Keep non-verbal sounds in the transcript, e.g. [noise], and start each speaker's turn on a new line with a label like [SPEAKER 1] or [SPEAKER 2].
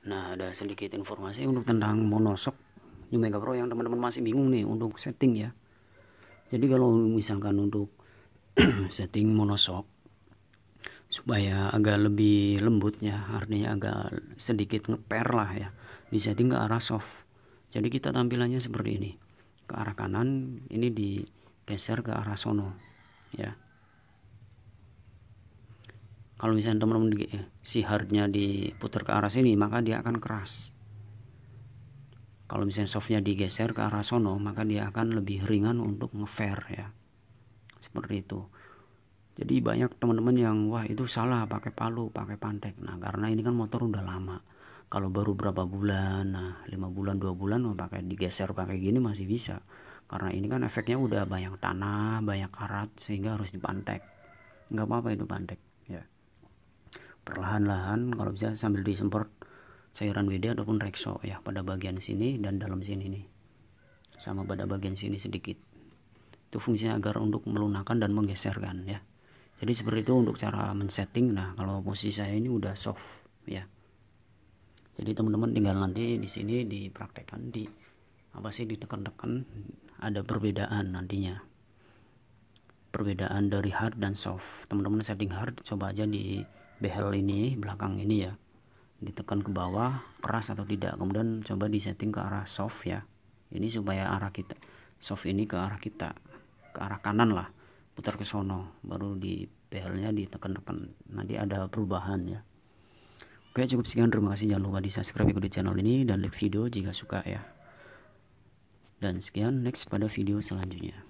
[SPEAKER 1] Nah, ada sedikit informasi untuk tentang monosok New Mega Pro yang teman-teman masih bingung nih untuk setting ya. Jadi kalau misalkan untuk [clears throat] setting monosok supaya agak lebih lembut ya, artinya agak sedikit ngeper lah ya. Di setting ke arah soft. Jadi kita tampilannya seperti ini. Ke arah kanan ini di digeser ke arah sono ya kalau misalnya teman-teman eh, si hardnya diputar ke arah sini maka dia akan keras kalau misalnya softnya digeser ke arah sono maka dia akan lebih ringan untuk ngefair ya seperti itu jadi banyak teman-teman yang wah itu salah pakai palu pakai pantek nah karena ini kan motor udah lama kalau baru berapa bulan nah lima bulan dua bulan mau oh, pakai digeser pakai gini masih bisa karena ini kan efeknya udah banyak tanah banyak karat sehingga harus dipantek nggak apa-apa itu pantek ya perlahan-lahan kalau bisa sambil disemprot cairan WD ataupun rekso ya pada bagian sini dan dalam sini nih sama pada bagian sini sedikit itu fungsinya agar untuk melunakkan dan menggeserkan ya jadi seperti itu untuk cara men-setting nah kalau posisi saya ini udah soft ya jadi teman-teman tinggal nanti di sini dipraktekkan di apa sih ditekan-tekan ada perbedaan nantinya perbedaan dari hard dan soft teman-teman setting hard coba aja di behel ini belakang ini ya ditekan ke bawah keras atau tidak kemudian coba disetting ke arah soft ya ini supaya arah kita soft ini ke arah kita ke arah kanan lah putar ke sono baru di behelnya ditekan-tekan nanti ada perubahan ya oke cukup sekian terima kasih jangan lupa di subscribe ke channel ini dan like video jika suka ya dan sekian next pada video selanjutnya